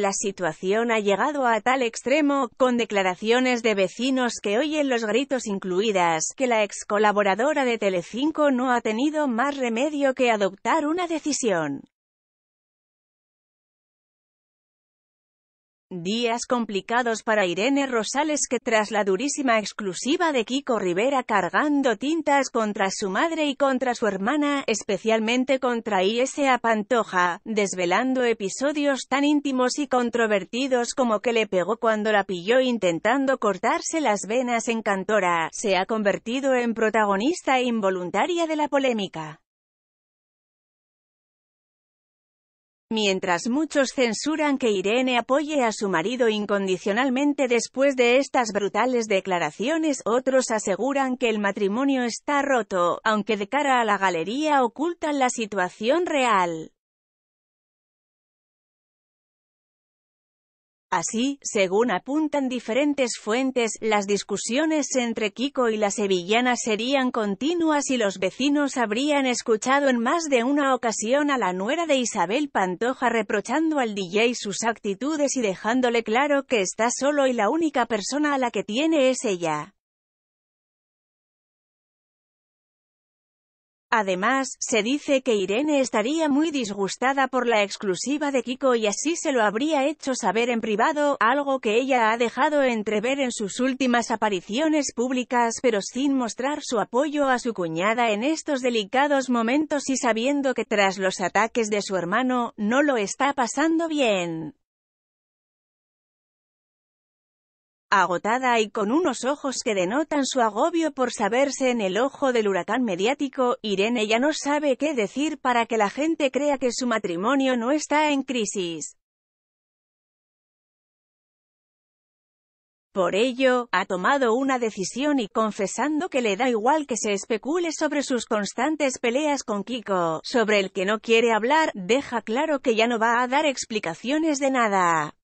La situación ha llegado a tal extremo, con declaraciones de vecinos que oyen los gritos incluidas, que la ex colaboradora de Telecinco no ha tenido más remedio que adoptar una decisión. Días complicados para Irene Rosales que tras la durísima exclusiva de Kiko Rivera cargando tintas contra su madre y contra su hermana, especialmente contra Isa Pantoja, desvelando episodios tan íntimos y controvertidos como que le pegó cuando la pilló intentando cortarse las venas en Cantora, se ha convertido en protagonista involuntaria de la polémica. Mientras muchos censuran que Irene apoye a su marido incondicionalmente después de estas brutales declaraciones, otros aseguran que el matrimonio está roto, aunque de cara a la galería ocultan la situación real. Así, según apuntan diferentes fuentes, las discusiones entre Kiko y la sevillana serían continuas y los vecinos habrían escuchado en más de una ocasión a la nuera de Isabel Pantoja reprochando al DJ sus actitudes y dejándole claro que está solo y la única persona a la que tiene es ella. Además, se dice que Irene estaría muy disgustada por la exclusiva de Kiko y así se lo habría hecho saber en privado, algo que ella ha dejado entrever en sus últimas apariciones públicas pero sin mostrar su apoyo a su cuñada en estos delicados momentos y sabiendo que tras los ataques de su hermano, no lo está pasando bien. agotada y con unos ojos que denotan su agobio por saberse en el ojo del huracán mediático, Irene ya no sabe qué decir para que la gente crea que su matrimonio no está en crisis. Por ello, ha tomado una decisión y confesando que le da igual que se especule sobre sus constantes peleas con Kiko, sobre el que no quiere hablar, deja claro que ya no va a dar explicaciones de nada.